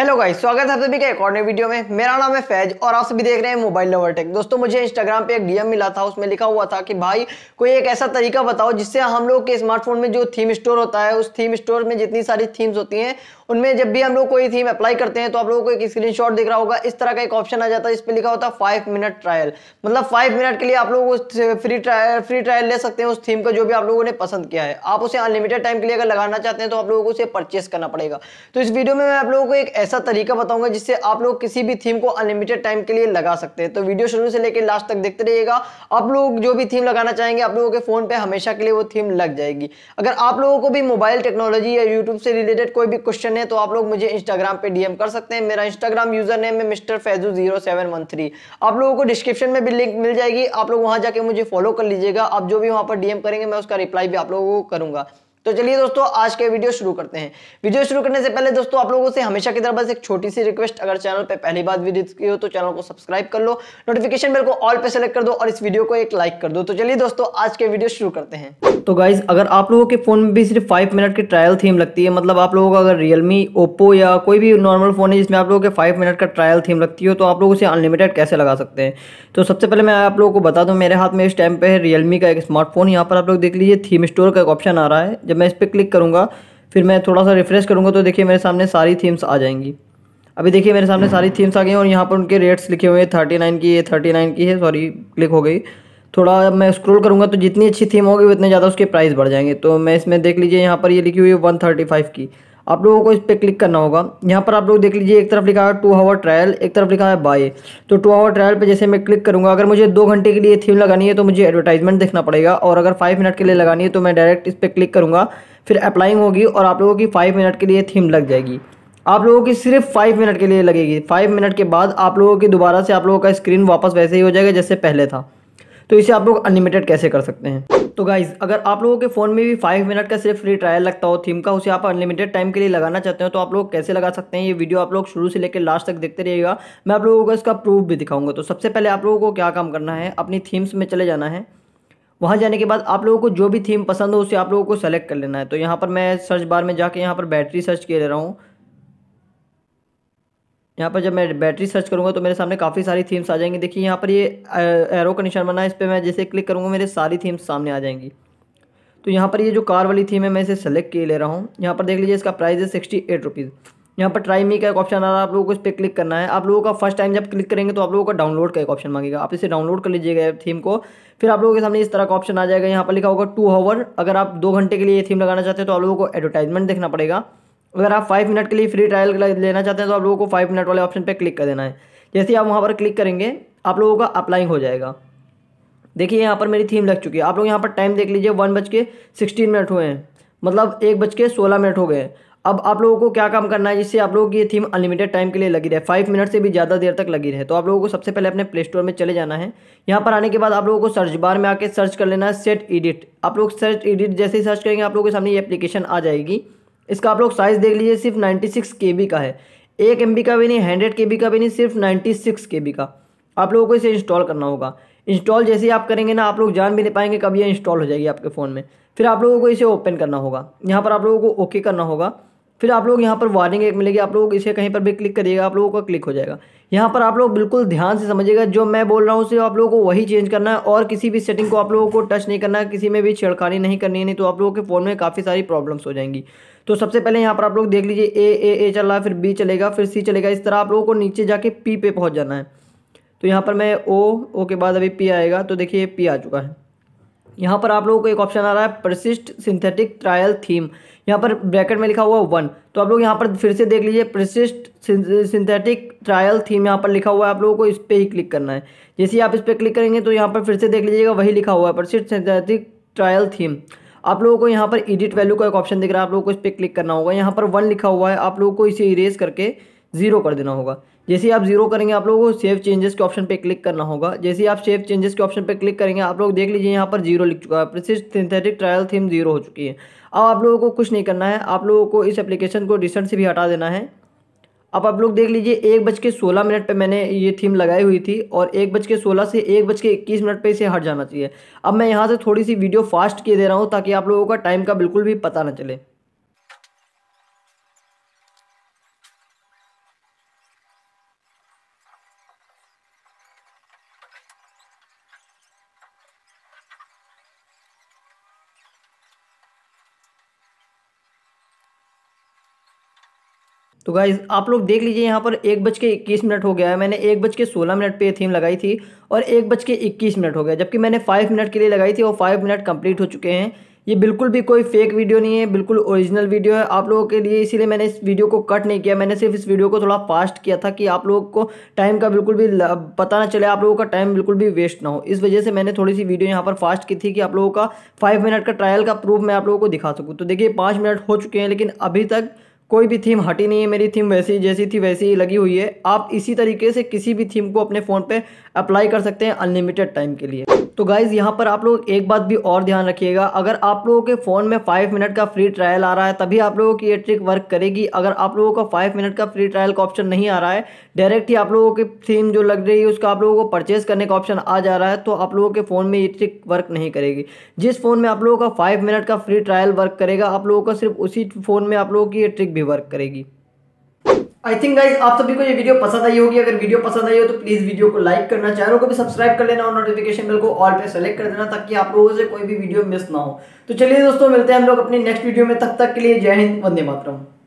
Hello guys स्वागत है आप सभी का एक और नए वीडियो में मेरा नाम है फैज और आप सभी देख रहे हैं मोबाइल लवर टेक दोस्तों मुझे इंस्टाग्राम पे एक डीएम मिला था उसमें लिखा हुआ था कि भाई कोई एक ऐसा तरीका बताओ जिससे हम लोग के स्मार्टफोन में जो थीम स्टोर होता है उस थीम स्टोर में जितनी सारी थीम्स होती हैं उनमें जब भी हम लोग कोई थीम अप्लाई करते हैं तो आप लोगों को एक शॉट दिख रहा होगा इस तरह का एक ऑप्शन आ जाता है इस पर लिखा होता है फाइव मिनट ट्रायल मतलब फाइव मिनट के लिए आप लोग उस फ्री ट्रायल फ्री ट्रायल ले सकते हैं उस थीम का जो भी आप लोगों ने पसंद किया है आप उसे अनलिमिटेड टाइम के लिए अगर लगाना चाहते हैं तो आप लोगों को उसे परचेस करना पड़ेगा तो इस वीडियो में मैं आप लोगों को एक ऐसा तरीका बताऊंगा जिससे आप लोग किसी भी थीम को अनलिमिटेड टाइम के लिए लगा सकते हैं तो वीडियो शुरू से लेकर लास्ट तक देखते रहिएगा आप लोग जो भी थीम लगाना चाहेंगे आप लोगों के फोन पे हमेशा के लिए वो थीम लग जाएगी अगर आप लोगों को भी मोबाइल टेक्नोलॉजी या यूट्यूब से रिलेटेड कोई भी क्वेश्चन हैं तो आप लोग मुझे इंस्टाग्राम पे डीएम कर सकते हैं मेरा इंस्टाग्राम यूजर नेम है mister Faizu zero seven one three आप लोगों को डिस्क्रिप्शन में भी लिंक मिल जाएगी आप लोग वहां जाके मुझे फॉलो कर लीजिएगा आप जो भी वहां पर डीएम करेंगे मैं उसका रिप्लाई भी आप लोगों को करूंगा तो चलिए दोस्तों आज के वीडियो शुरू करते हैं वीडियो शुरू करने से पहले दोस्तों आप लोगों से हमेशा की तरह बस एक छोटी सी रिक्वेस्ट अगर चैनल पर पहली बार विजिट की हो तो चैनल को सब्सक्राइब कर लो नोटिफिकेशन बेल को ऑल पे सेलेक्ट कर दो और इस वीडियो को एक लाइक कर दो तो चलिए दोस्तों आज के वीडियो शुरू करते हैं तो गाइज अगर आप लोगों के फोन में भी सिर्फ फाइव मिनट की ट्रायल थीम लगती है मतलब आप लोगों का अगर रियलमी ओप्पो या कोई भी नॉर्मल फोन है जिसमें आप लोगों के फाइव मिनट का ट्रायल थीम लगती हो तो आप लोग उसे अनलिमिटेड कैसे लगा सकते हैं तो सबसे पहले मैं आप लोगों को बता दूँ मेरे हाथ में इस टाइम पे है रियलमी का एक स्मार्टफोन यहाँ पर आप लोग देख लीजिए थीम स्टोर का एक ऑप्शन आ रहा है जब मैं इस पर क्लिक करूँगा फिर मैं थोड़ा सा रिफ़्रेश करूँगा तो देखिए मेरे सामने सारी थीम्स आ जाएंगी अभी देखिए मेरे सामने हम्म। सारी थीम्स आ गई और यहाँ पर उनके रेट्स लिखे हुए हैं थर्टी नाइन की है थर्टी नाइन की है सॉरी क्लिक हो गई थोड़ा मैं स्क्रॉल करूँगा तो जितनी अच्छी थीम होगी उतने ज़्यादा उसके प्राइस बढ़ जाएंगे तो मैं इसमें देख लीजिए यहाँ पर ये लिखी हुई है वन थर्टी फाइव की आप लोगों को इस पर क्लिक करना होगा यहाँ पर आप लोग देख लीजिए एक तरफ लिखा है टू आवर ट्रायल एक तरफ लिखा है बाय तो टू हावर ट्रायल पर जैसे मैं क्लिक करूँगा अगर मुझे दो घंटे के लिए थीम लगानी है तो मुझे एडवर्टाइजमेंट देखना पड़ेगा और अगर फाइव मिनट के लिए लगानी है तो मैं डायरेक्ट इस पर क्लिक करूँगा फिर अप्लाइंग होगी और आप लोगों की फाइव मिनट के लिए थीम लग जाएगी आप लोगों की सिर्फ फाइव मिनट के लिए लगेगी फाइव मिनट के बाद आप लोगों की दोबारा से आप लोगों का स्क्रीन वापस वैसे ही हो जाएगा जैसे पहले था तो इसे आप लोग अनलिमिटेड कैसे कर सकते हैं तो गाइज अगर आप लोगों के फ़ोन में भी फाइव मिनट का सिर्फ फ्री ट्रायल लगता हो थीम का उसे आप अनलिमिटेड टाइम के लिए लगाना चाहते हो तो आप लोग कैसे लगा सकते हैं ये वीडियो आप लोग शुरू से लेकर लास्ट तक देखते रहिएगा मैं आप लोगों को इसका प्रूफ भी दिखाऊंगा तो सबसे पहले आप लोगों को क्या काम करना है अपनी थीम्स में चले जाना है वहाँ जाने के बाद आप लोगों को जो भी थीम पसंद हो उसे आप लोगों को सेलेक्ट कर लेना है तो यहाँ पर मैं सर्च बार में जाके यहाँ पर बैटरी सर्च किए ले रहा हूँ यहाँ पर जब मैं बैटरी सर्च करूँगा तो मेरे सामने काफ़ी सारी थीम्स आ जाएंगी देखिए यहाँ पर ये एरो का निशान बना है इस पर मैं जैसे क्लिक करूँगा मेरे सारी थीम्स सामने आ जाएंगी तो यहाँ पर ये जो कार वाली थीम है मैं इसे सेलेक्ट किए ले रहा हूँ यहाँ पर देख लीजिए इसका प्राइस है सिक्सटी एट रुपीज़ यहाँ पर ट्राई मी का एक ऑप्शन आ रहा है आप लोगों को इस पर क्लिक करना है आप लोगों का फर्स्ट टाइम जब क्लिक करेंगे तो आप लोगों का डाउनलोड का एक ऑप्शन मांगेगा आप इसे डाउनलोड कर लीजिएगा थीम को फिर आप लोगों के सामने इस तरह का ऑप्शन आ जाएगा यहाँ पर लिखा होगा टू हावर अगर आप दो घंटे के लिए ये थीम लगाना चाहते हैं तो आप लोगों को एडवर्टाइजमेंट देखना पड़ेगा अगर आप फाइव मिनट के लिए फ्री ट्रायल लेना चाहते हैं तो आप लोगों को फाइव मिनट वाले ऑप्शन पर क्लिक कर देना है जैसे आप वहाँ पर क्लिक करेंगे आप लोगों का अप्लाइंग हो जाएगा देखिए यहाँ पर मेरी थीम लग चुकी है आप लोग यहाँ पर टाइम देख लीजिए वन बज के सिक्सटीन मिनट हुए हैं मतलब एक बज के सोलह मिनट हो गए अब आप लोगों को क्या काम करना है जिससे आप लोगों की ये थीम अनलिमिटेड टाइम के लिए लगी रहे फाइव मिनट से भी ज़्यादा देर तक लगी रहे तो आप लोगों को सबसे पहले अपने प्ले स्टोर में चले जाना है यहाँ पर आने के बाद आप लोगों को सर्च बार में आके सर्च कर लेना है सेट एडिट आप लोग सर्च एडिट जैसे ही सर्च करेंगे आप लोगों के सामने ये एप्लीकेशन आ जाएगी इसका आप लोग साइज़ देख लीजिए सिर्फ नाइन्टी सिक्स के बी का है एक एम बी का भी नहीं हंड्रेड के बी का भी नहीं सिर्फ नाइन्टी सिक्स के बी का आप लोगों को इसे इंस्टॉल करना होगा इंस्टॉल जैसे ही आप करेंगे ना आप लोग जान भी नहीं पाएंगे कब ये इंस्टॉल हो जाएगी आपके फ़ोन में फिर आप लोगों को इसे ओपन करना होगा यहाँ पर आप लोगों को ओके करना होगा फिर आप लोग यहाँ पर वार्निंग एक मिलेगी आप लोग इसे कहीं पर भी क्लिक करिएगा आप लोगों का क्लिक हो जाएगा यहाँ पर आप लोग बिल्कुल ध्यान से समझिएगा जो मैं बोल रहा हूँ उसे आप लोगों को वही चेंज करना है और किसी भी सेटिंग को आप लोगों को टच नहीं करना है किसी में भी छेड़खानी नहीं करनी है नहीं तो आप लोगों के फ़ोन में काफ़ी सारी प्रॉब्लम्स हो जाएंगी तो सबसे पहले यहाँ पर आप लोग देख लीजिए ए ए ए चल रहा है फिर बी चलेगा फिर सी चलेगा इस तरह आप लोगों को नीचे जाके पी पे पहुँच जाना है तो यहाँ पर मैं ओ ओ के बाद अभी पी आएगा तो देखिए पी आ चुका है यहाँ पर आप लोगों को एक ऑप्शन आ रहा है प्रसिस्ट सिंथेटिक ट्रायल थीम यहाँ पर ब्रैकेट में लिखा हुआ वन तो आप लोग यहाँ पर फिर से देख लीजिए प्रसिस्ट सिंथेटिक ट्रायल थीम यहाँ पर लिखा हुआ है आप लोगों को इस पर ही क्लिक करना है जैसे ही आप इस पर क्लिक करेंगे तो यहाँ पर फिर से देख लीजिएगा वही लिखा हुआ है प्रसिस्ट सिंथेटिक ट्रायल थीम आप लोगों को यहाँ पर एडिट वैल्यू का एक ऑप्शन दिख रहा है आप लोगों को इस पर क्लिक करना होगा यहाँ पर वन लिखा हुआ है आप लोगों को इसे इरेज करके ज़ीरो कर देना होगा जैसे ही आप जीरो करेंगे आप लोगों को सेव चेंजेस के ऑप्शन पे क्लिक करना होगा जैसे ही आप सेव चेंजेस के ऑप्शन पे क्लिक करेंगे आप लोग देख लीजिए यहाँ पर जीरो लिख चुका है प्रसिद्ध सिंथेटिक ट्रायल थीम जीरो हो चुकी है अब आप लोगों को कुछ नहीं करना है आप लोगों को इस एप्लीकेशन को रिसेंट से भी हटा देना है अब आप लोग देख लीजिए एक बज के सोलह मिनट पर मैंने ये थीम लगाई हुई थी और एक बज के सोलह से एक बज के इक्कीस मिनट पर इसे हट जाना चाहिए अब मैं यहाँ से थोड़ी सी वीडियो फास्ट किए दे रहा हूँ ताकि आप लोगों का टाइम का बिल्कुल भी पता ना चले तो गाइज आप लोग देख लीजिए यहाँ पर एक बज के इक्कीस मिनट हो गया है मैंने एक बज के सोलह मिनट पे थीम लगाई थी और एक बज के इक्कीस मिनट हो गया जबकि मैंने फाइव मिनट के लिए लगाई थी और फाइव मिनट कंप्लीट हो चुके हैं ये बिल्कुल भी कोई फेक वीडियो नहीं है बिल्कुल ओरिजिनल वीडियो है आप लोगों के लिए इसीलिए मैंने इस वीडियो को कट नहीं किया मैंने सिर्फ इस वीडियो को थोड़ा फास्ट किया था कि आप लोगों को टाइम का बिल्कुल भी पता ना चले आप लोगों का टाइम बिल्कुल भी वेस्ट ना हो इस वजह से मैंने थोड़ी सी वीडियो यहाँ पर फास्ट की थी कि आप लोगों का फाइव मिनट का ट्रायल का प्रूफ मैं आप लोगों को दिखा सकूँ तो देखिए पाँच मिनट हो चुके हैं लेकिन अभी तक कोई भी थीम हटी नहीं है मेरी थीम वैसी जैसी थी वैसी ही लगी हुई है आप इसी तरीके से किसी भी थीम को अपने फ़ोन पे अप्लाई कर सकते हैं अनलिमिटेड टाइम के लिए तो गाइज़ यहाँ पर आप लोग एक बात भी और ध्यान रखिएगा अगर आप लोगों के फ़ोन में फाइव मिनट का फ्री ट्रायल आ रहा है तभी आप लोगों की ये ट्रिक वर्क करेगी अगर आप लोगों का फाइव मिनट का फ्री ट्रायल का ऑप्शन नहीं आ रहा है डायरेक्ट ही आप लोगों की थीम जो लग रही है उसका आप लोगों को परचेज करने का ऑप्शन आ जा रहा है तो आप लोगों के फ़ोन में ये ट्रिक वर्क नहीं करेगी जिस फ़ोन में आप लोगों का फाइव मिनट का फ्री ट्रायल वर्क करेगा आप लोगों का सिर्फ उसी फ़ोन में आप लोगों की ये ट्रिक भी वर्क करेगी आई थिंक गाइज आप सभी को ये वीडियो पसंद आई होगी अगर वीडियो पसंद आई हो तो प्लीज़ वीडियो को लाइक करना चैनल को भी सब्सक्राइब कर लेना और नोटिफिकेशन बिल को ऑल पे सेलेक्ट कर देना ताकि आप लोगों से कोई भी वीडियो मिस ना हो तो चलिए दोस्तों मिलते हैं हम लोग अपनी नेक्स्ट वीडियो में तब तक, तक के लिए जय हिंद वंदे मातरम